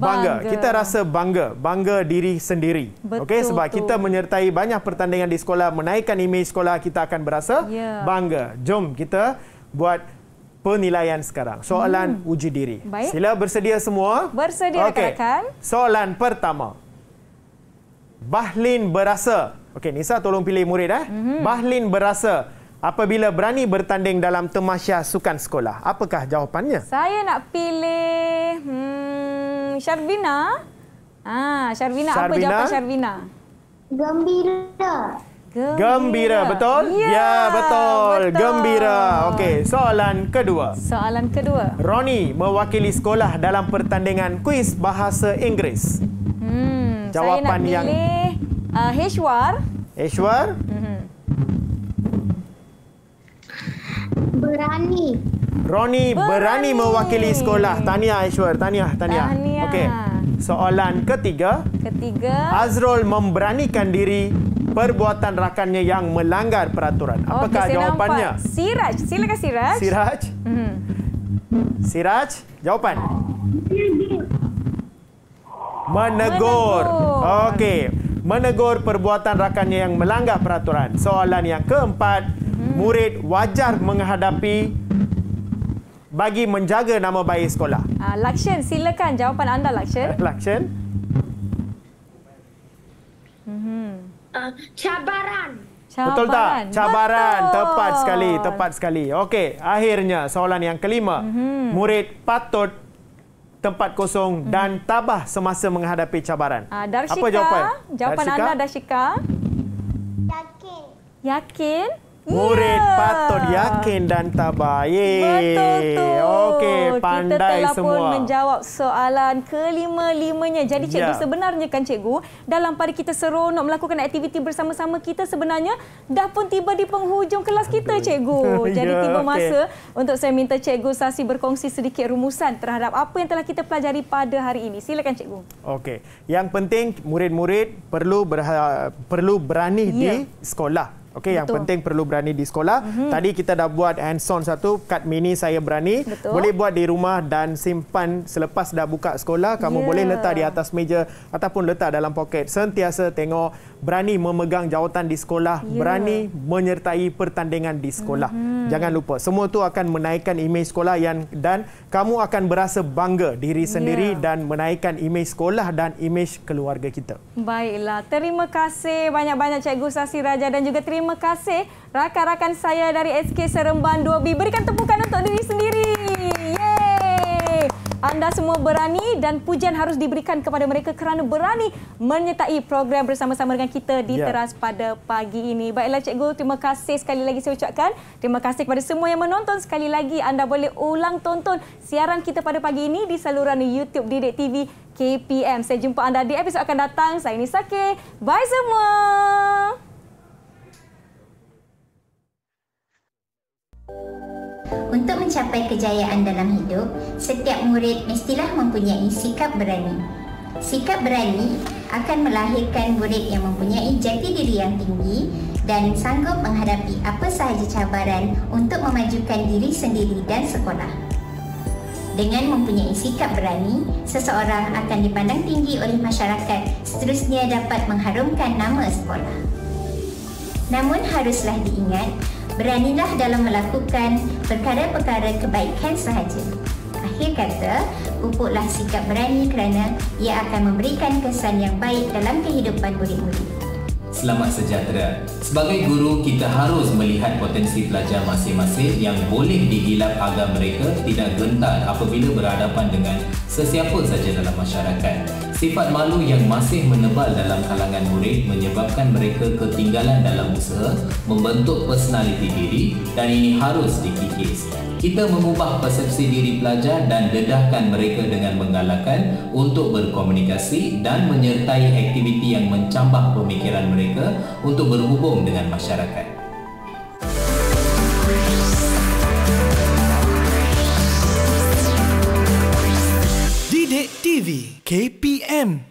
bangga. bangga. Kita rasa bangga, bangga diri sendiri. Betul, okay, sebab betul. kita menyertai banyak pertandingan di sekolah, menaikkan imej sekolah, kita akan berasa yeah. bangga. Jom kita buat penilaian sekarang. Soalan hmm. uji diri. Baik. Sila bersedia semua. Bersedia okay. rakan-rakan. Soalan pertama. Bahlin berasa. Okey, Nisa tolong pilih murid eh. hmm Bahlin berasa apabila berani bertanding dalam temasya sukan sekolah. Apakah jawapannya? Saya nak pilih hmm Sharvina. Ah, ha, Sharvina. Apa jawapan Sharvina? Gembira. Gembira, Gembira. betul? Ya, ya betul. betul. Gembira. Okey, soalan kedua. Soalan kedua. Roni mewakili sekolah dalam pertandingan kuis bahasa Inggeris. Hmm, jawapan saya nak pilih yang... Heshwar. Uh, Heshwar. Mm-hmm. Berani. Roni berani. berani mewakili sekolah. Tahniah Aishwar, tahniah, tahniah. tahniah. Okey. Soalan ketiga. Ketiga. Azrul memberanikan diri perbuatan rakannya yang melanggar peraturan. Apakah okay, jawapannya? Nampak. Siraj, silakan Siraj. Siraj. Mm. Siraj, jawapan. Menegur. Menegur. Okey. Menegur perbuatan rakannya yang melanggar peraturan. Soalan yang keempat. Hmm. Murid wajar menghadapi bagi menjaga nama baik sekolah? Uh, Lakshen, silakan jawapan anda, Lakshen. Lakshen. Uh, mhm. ah, cabaran. cabaran. Betul tak? Cabaran. Betul. Tepat sekali, tepat sekali. Okey, akhirnya soalan yang kelima. Mm -hmm. Murid patut tempat kosong mm -hmm. dan tabah semasa menghadapi cabaran. Uh, Darshika, Apa jawapan? Jawapan Darshika? anda, Darshika. Yakin. Yakin? Murid yeah. patut yakin dan tabah. Betul tu. Okey, pandai semua. Kita telah semua. pun menjawab soalan kelima-limanya. Jadi ya. cikgu yeah. sebenarnya kan cikgu, dalam pada kita seronok melakukan aktiviti bersama-sama kita sebenarnya dah pun tiba di penghujung kelas kita cikgu. Jadi yeah, tiba okay. masa untuk saya minta cikgu Sasi berkongsi sedikit rumusan terhadap apa yang telah kita pelajari pada hari ini. Silakan cikgu. Okey. Yang penting murid-murid perlu perlu berani yeah. di sekolah. Okey, yang penting perlu berani di sekolah. Mm-hmm. Tadi kita dah buat hands-on satu kad mini saya berani. Betul. Boleh buat di rumah dan simpan selepas dah buka sekolah. Kamu yeah. boleh letak di atas meja ataupun letak dalam poket. Sentiasa tengok berani memegang jawatan di sekolah, yeah. berani menyertai pertandingan di sekolah. Mm-hmm. Jangan lupa, semua itu akan menaikkan imej sekolah yang, dan kamu akan berasa bangga diri ya. sendiri yeah. dan menaikkan imej sekolah dan imej keluarga kita. Baiklah, terima kasih banyak-banyak Cikgu Sasi Raja dan juga terima kasih rakan-rakan saya dari SK Seremban 2B. Berikan tepukan untuk diri sendiri. Anda semua berani dan pujian harus diberikan kepada mereka kerana berani menyertai program bersama-sama dengan kita di ya. teras pada pagi ini. Baiklah cikgu, terima kasih sekali lagi saya ucapkan. Terima kasih kepada semua yang menonton sekali lagi. Anda boleh ulang tonton siaran kita pada pagi ini di saluran YouTube Didik TV KPM. Saya jumpa anda di episod akan datang. Saya Nisa K. Bye semua. Untuk mencapai kejayaan dalam hidup, setiap murid mestilah mempunyai sikap berani. Sikap berani akan melahirkan murid yang mempunyai jati diri yang tinggi dan sanggup menghadapi apa sahaja cabaran untuk memajukan diri sendiri dan sekolah. Dengan mempunyai sikap berani, seseorang akan dipandang tinggi oleh masyarakat seterusnya dapat mengharumkan nama sekolah. Namun haruslah diingat, Beranilah dalam melakukan perkara-perkara kebaikan sahaja. Akhir kata, pupuklah sikap berani kerana ia akan memberikan kesan yang baik dalam kehidupan murid-murid. Selamat sejahtera. Sebagai guru, kita harus melihat potensi pelajar masing-masing yang boleh digilap agar mereka tidak gentar apabila berhadapan dengan sesiapa saja dalam masyarakat. Sifat malu yang masih menebal dalam kalangan murid menyebabkan mereka ketinggalan dalam usaha membentuk personaliti diri dan ini harus dikikis. Kita mengubah persepsi diri pelajar dan dedahkan mereka dengan menggalakkan untuk berkomunikasi dan menyertai aktiviti yang mencambah pemikiran mereka untuk berhubung dengan masyarakat. TV KPM